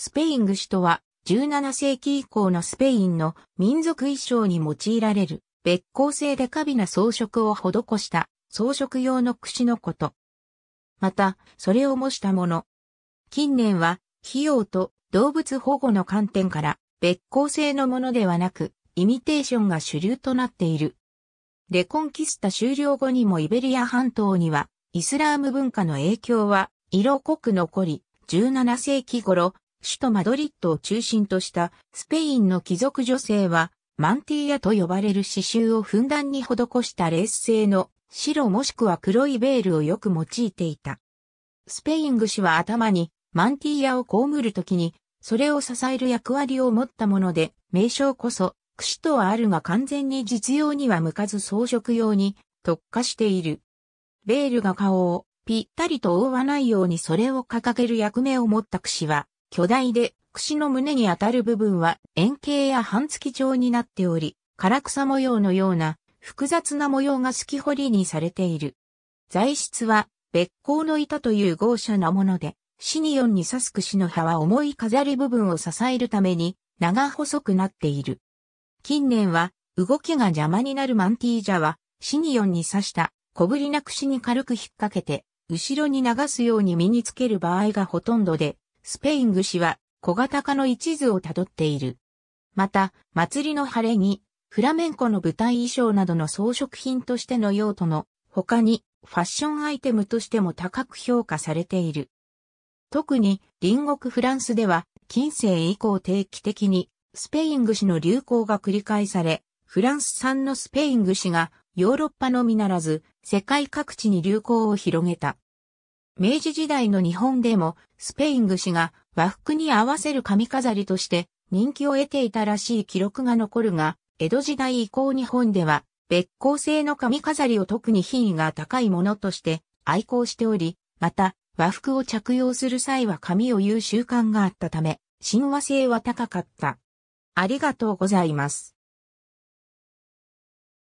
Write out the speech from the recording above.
スペイン串とは、17世紀以降のスペインの民族衣装に用いられる、別光性で華美な装飾を施した装飾用の櫛のこと。また、それを模したもの。近年は、費用と動物保護の観点から、別光性のものではなく、イミテーションが主流となっている。レコンキスタ終了後にもイベリア半島には、イスラーム文化の影響は、色濃く残り、17世紀頃、首都マドリッドを中心としたスペインの貴族女性はマンティーヤと呼ばれる刺繍をふんだんに施したレース製の白もしくは黒いベールをよく用いていた。スペイン串は頭にマンティーヤを被るときに、それを支える役割を持ったもので、名称こそ、串とはあるが完全に実用には向かず装飾用に特化している。ベールが顔をぴったりと覆わないようにそれを掲げる役目を持った串は、巨大で、櫛の胸に当たる部分は円形や半月状になっており、唐草模様のような複雑な模様が透き彫りにされている。材質は、別光の板という豪奢なもので、シニオンに刺す櫛の葉は重い飾り部分を支えるために、長細くなっている。近年は、動きが邪魔になるマンティージャは、シニオンに刺した小ぶりな櫛に軽く引っ掛けて、後ろに流すように身につける場合がほとんどで、スペイン串は小型化の一途をたどっている。また、祭りの晴れに、フラメンコの舞台衣装などの装飾品としての用途の他にファッションアイテムとしても高く評価されている。特に隣国フランスでは近世以降定期的にスペイン串の流行が繰り返され、フランス産のスペイン串がヨーロッパのみならず世界各地に流行を広げた。明治時代の日本でもスペイン串が和服に合わせる髪飾りとして人気を得ていたらしい記録が残るが、江戸時代以降日本では別校性の髪飾りを特に品位が高いものとして愛好しており、また和服を着用する際は髪を言う習慣があったため、親和性は高かった。ありがとうございます。